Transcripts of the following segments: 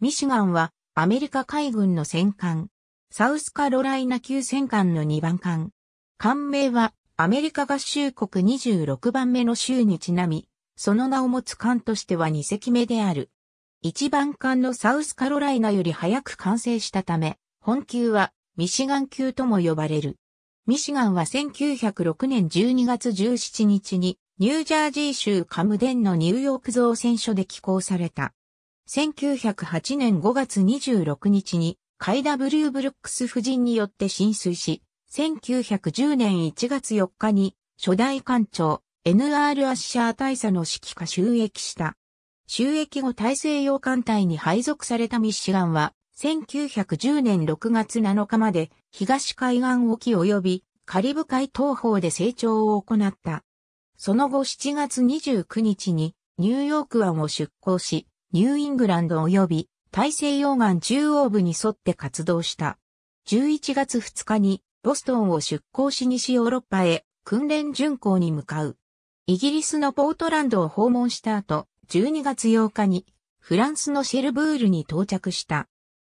ミシガンはアメリカ海軍の戦艦。サウスカロライナ級戦艦の2番艦。艦名はアメリカ合衆国26番目の州にちなみ、その名を持つ艦としては2隻目である。1番艦のサウスカロライナより早く完成したため、本級はミシガン級とも呼ばれる。ミシガンは1906年12月17日にニュージャージー州カムデンのニューヨーク造船所で寄港された。1908年5月26日にカイダ・ブルーブルックス夫人によって浸水し、1910年1月4日に初代艦長 NR アッシャー大佐の指揮下収益した。収益後大西洋艦隊に配属されたミシガンは、1910年6月7日まで東海岸沖及びカリブ海東方で成長を行った。その後7月29日にニューヨーク湾を出港し、ニューイングランド及び大西洋岸中央部に沿って活動した。11月2日にボストンを出港し西ヨーロッパへ訓練巡航に向かう。イギリスのポートランドを訪問した後、12月8日にフランスのシェルブールに到着した。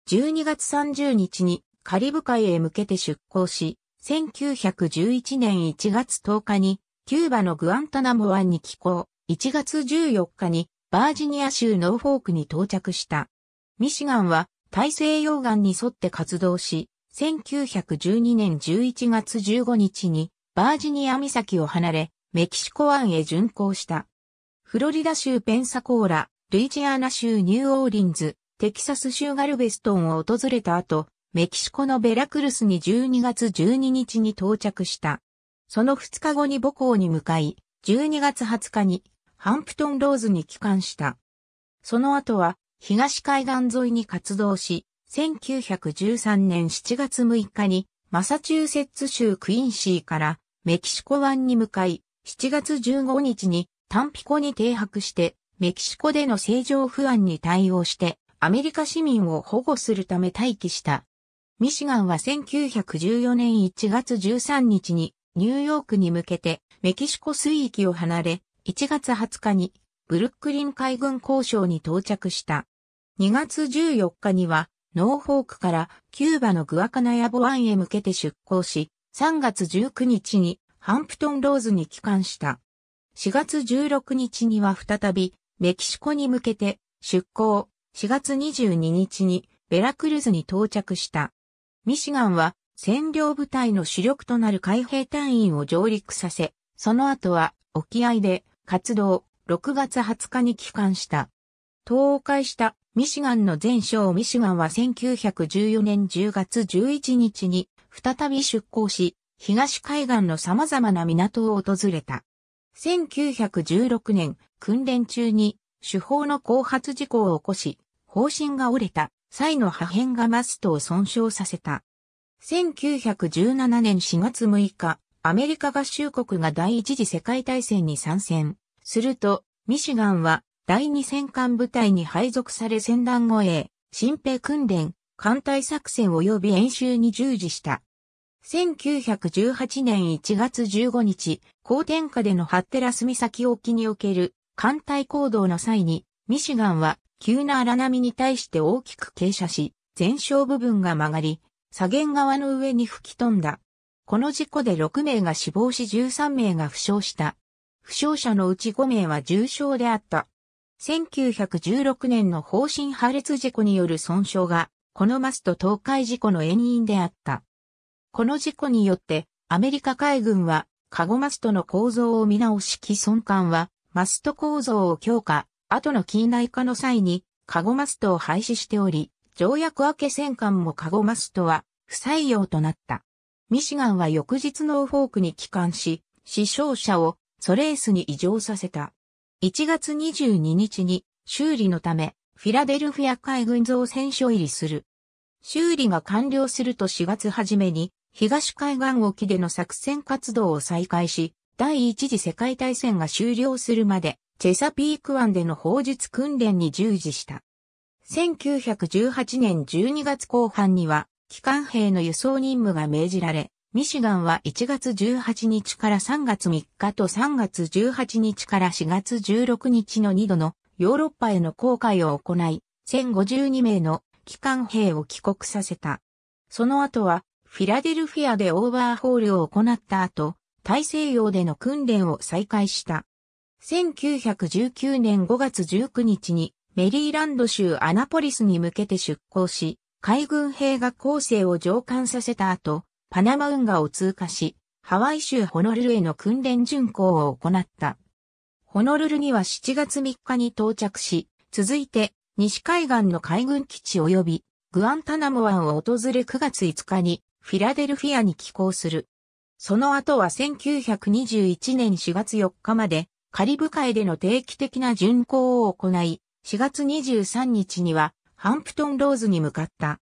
12月30日にカリブ海へ向けて出港し、1911年1月10日にキューバのグアンタナモ湾に寄港、1月14日にバージニア州ノーフォークに到着した。ミシガンは大西洋岸に沿って活動し、1912年11月15日にバージニア岬を離れ、メキシコ湾へ巡航した。フロリダ州ペンサコーラ、ルイジアナ州ニューオーリンズ、テキサス州ガルベストンを訪れた後、メキシコのベラクルスに12月12日に到着した。その2日後に母校に向かい、12月20日にハンプトンローズに帰還した。その後は、東海岸沿いに活動し、1913年7月6日に、マサチューセッツ州クインシーからメキシコ湾に向かい、7月15日にタンピコに停泊して、メキシコでの正常不安に対応して、アメリカ市民を保護するため待機した。ミシガンは1914年1月13日にニューヨークに向けてメキシコ水域を離れ、1月20日にブルックリン海軍交渉に到着した。2月14日にはノーフォークからキューバのグアカナヤボ湾へ向けて出港し、3月19日にハンプトンローズに帰還した。4月16日には再びメキシコに向けて出港、4月22日にベラクルズに到着した。ミシガンは占領部隊の主力となる海兵隊員を上陸させ、その後は沖合で活動、6月20日に帰還した。倒壊したミシガンの全省ミシガンは1914年10月11日に再び出港し、東海岸の様々な港を訪れた。1916年、訓練中に手法の後発事故を起こし、方針が折れた際の破片がマストを損傷させた。1917年4月6日、アメリカ合衆国が第一次世界大戦に参戦。すると、ミシガンは第二戦艦部隊に配属され戦団護衛、新兵訓練、艦隊作戦及び演習に従事した。1918年1月15日、高天下でのハッテラス岬沖における艦隊行動の際に、ミシガンは急な荒波に対して大きく傾斜し、前哨部分が曲がり、左舷側の上に吹き飛んだ。この事故で6名が死亡し13名が負傷した。負傷者のうち5名は重傷であった。1916年の方針破裂事故による損傷が、このマスト倒壊事故の遠因であった。この事故によって、アメリカ海軍は、カゴマストの構造を見直し既存艦は、マスト構造を強化、後の近代化の際に、カゴマストを廃止しており、条約明け戦艦もカゴマストは、不採用となった。ミシガンは翌日のオフォークに帰還し、死傷者をソレースに移乗させた。1月22日に修理のためフィラデルフィア海軍造船所入りする。修理が完了すると4月初めに東海岸沖での作戦活動を再開し、第一次世界大戦が終了するまでチェサピーク湾での砲術訓練に従事した。1918年12月後半には機関兵の輸送任務が命じられ、ミシガンは1月18日から3月3日と3月18日から4月16日の2度のヨーロッパへの航海を行い、1052名の機関兵を帰国させた。その後は、フィラデルフィアでオーバーホールを行った後、大西洋での訓練を再開した。1919年5月19日にメリーランド州アナポリスに向けて出港し、海軍兵が構成を上艦させた後、パナマ運河を通過し、ハワイ州ホノルルへの訓練巡航を行った。ホノルルには7月3日に到着し、続いて西海岸の海軍基地及びグアンタナモ湾を訪れ9月5日にフィラデルフィアに寄港する。その後は1921年4月4日までカリブ海での定期的な巡航を行い、4月23日にはハンプトンローズに向かった。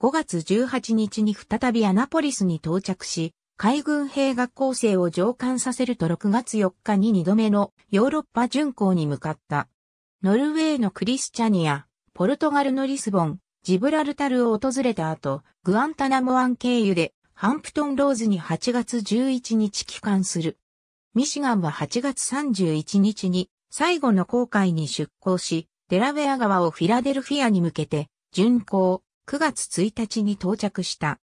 5月18日に再びアナポリスに到着し、海軍兵学校生を上官させると6月4日に2度目のヨーロッパ巡航に向かった。ノルウェーのクリスチャニア、ポルトガルのリスボン、ジブラルタルを訪れた後、グアンタナモ湾経由でハンプトンローズに8月11日帰還する。ミシガンは8月31日に最後の航海に出航し、デラウェア川をフィラデルフィアに向けて、巡航、9月1日に到着した。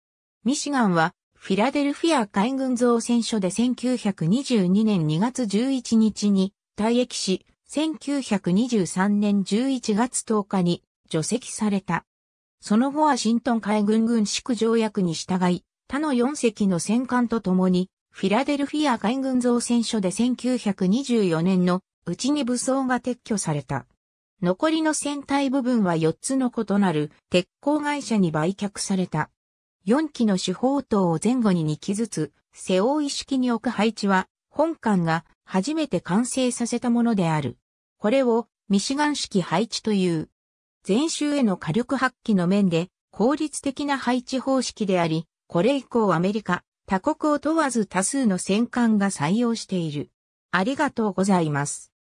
ミシガンは、フィラデルフィア海軍造船所で1922年2月11日に退役し、1923年11月10日に除籍された。その後ワシントン海軍軍縮条約に従い、他の4隻の戦艦と共に、フィラデルフィア海軍造船所で1924年のうちに武装が撤去された。残りの船体部分は4つの異なる鉄鋼会社に売却された。4機の主砲塔を前後に2機ずつ、背負い式に置く配置は、本艦が初めて完成させたものである。これをミシガン式配置という。前週への火力発揮の面で効率的な配置方式であり、これ以降アメリカ、他国を問わず多数の戦艦が採用している。ありがとうございます。